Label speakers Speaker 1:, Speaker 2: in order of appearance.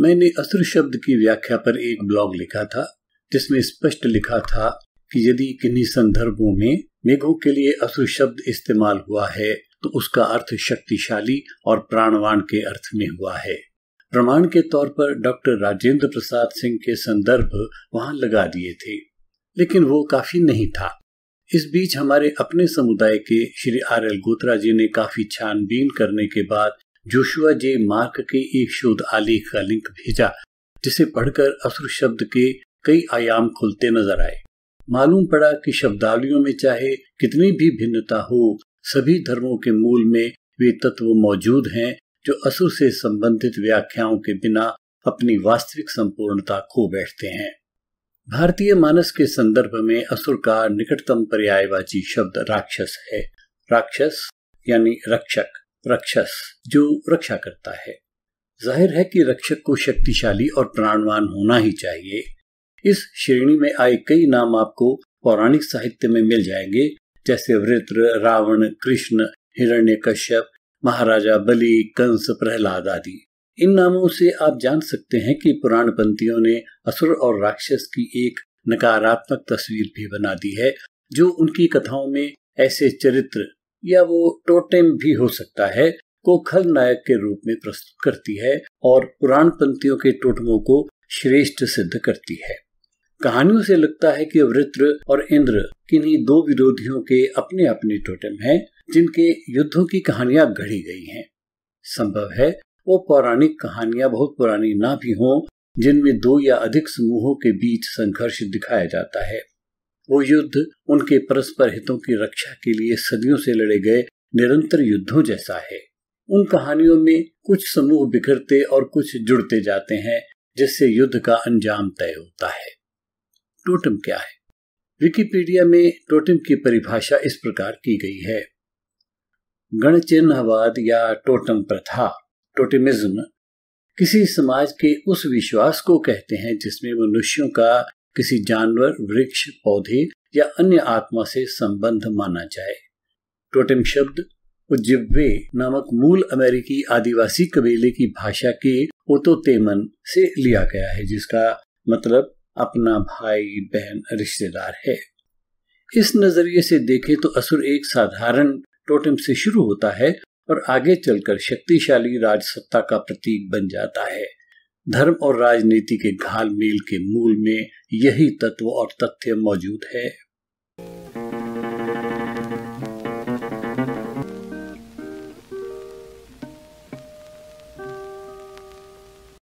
Speaker 1: मैंने असुर शब्द की व्याख्या पर एक ब्लॉग लिखा था जिसमें स्पष्ट लिखा था कि यदि किन्हीं संदर्भों में मेघों के लिए असुर शब्द इस्तेमाल हुआ है तो उसका अर्थ शक्तिशाली और प्राणवान के अर्थ में हुआ है प्रमाण के तौर पर डॉक्टर राजेंद्र प्रसाद सिंह के संदर्भ वहां लगा दिए थे लेकिन वो काफी नहीं था इस बीच हमारे अपने समुदाय के श्री आर एल गोत्रा जी ने काफी छानबीन करने के बाद जोशुआ जे मार्क के एक शोध आलेख का लिंक भेजा जिसे पढ़कर असुर शब्द के कई आयाम खुलते नजर आए मालूम पड़ा कि शब्दावलियों में चाहे कितनी भी भिन्नता हो सभी धर्मों के मूल में वे तत्व मौजूद हैं जो असुर से संबंधित व्याख्याओं के बिना अपनी वास्तविक संपूर्णता खो बैठते हैं भारतीय मानस के संदर्भ में असुर का निकटतम पर्यायवाची शब्द राक्षस है राक्षस यानी रक्षक रक्षस जो रक्षा करता है जाहिर है कि रक्षक को शक्तिशाली और प्राणवान होना ही चाहिए इस श्रेणी में आए कई नाम आपको पौराणिक साहित्य में मिल जाएंगे जैसे वृत्र रावण कृष्ण हिरण्य कश्यप महाराजा बलि कंस प्रहलाद आदि इन नामों से आप जान सकते हैं कि पुराण पंथियों ने असुर और राक्षस की एक नकारात्मक तस्वीर भी बना दी है जो उनकी कथाओं में ऐसे चरित्र या वो टोटेम भी हो सकता है को खल नायक के रूप में प्रस्तुत करती है और पुराण पंथियों के टोटमो को श्रेष्ठ सिद्ध करती है कहानियों से लगता है कि वृत्र और इंद्र किन्हीं दो विरोधियों के अपने अपने टोटम हैं जिनके युद्धों की कहानियां गढ़ी गई हैं संभव है वो पौराणिक कहानियां बहुत पुरानी ना भी हों जिनमें दो या अधिक समूहों के बीच संघर्ष दिखाया जाता है वो युद्ध उनके परस्पर हितों की रक्षा के लिए सदियों से लड़े गए निरंतर युद्धों जैसा है उन कहानियों में कुछ समूह बिखरते और कुछ जुड़ते जाते हैं जिससे युद्ध का अंजाम तय होता है टोटम क्या है विकिपीडिया में टोटम की परिभाषा इस प्रकार की गई है गणचिन्हवाद या टोटम प्रथा टोटमिज्म किसी समाज के उस विश्वास को कहते हैं जिसमें मनुष्यों का किसी जानवर वृक्ष पौधे या अन्य आत्मा से संबंध माना जाए टोटम शब्द उज्जिबे नामक मूल अमेरिकी आदिवासी कबीले की भाषा के ओतोतेमन से लिया गया है जिसका मतलब अपना भाई बहन रिश्तेदार है इस नजरिए से देखें तो असुर एक साधारण टोटम से शुरू होता है और आगे चलकर शक्तिशाली राजसत्ता का प्रतीक बन जाता है धर्म और राजनीति के घाल मेल के मूल में यही तत्व और तथ्य मौजूद है